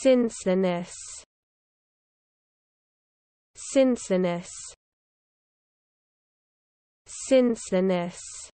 Synsinus Synsinus Synsinus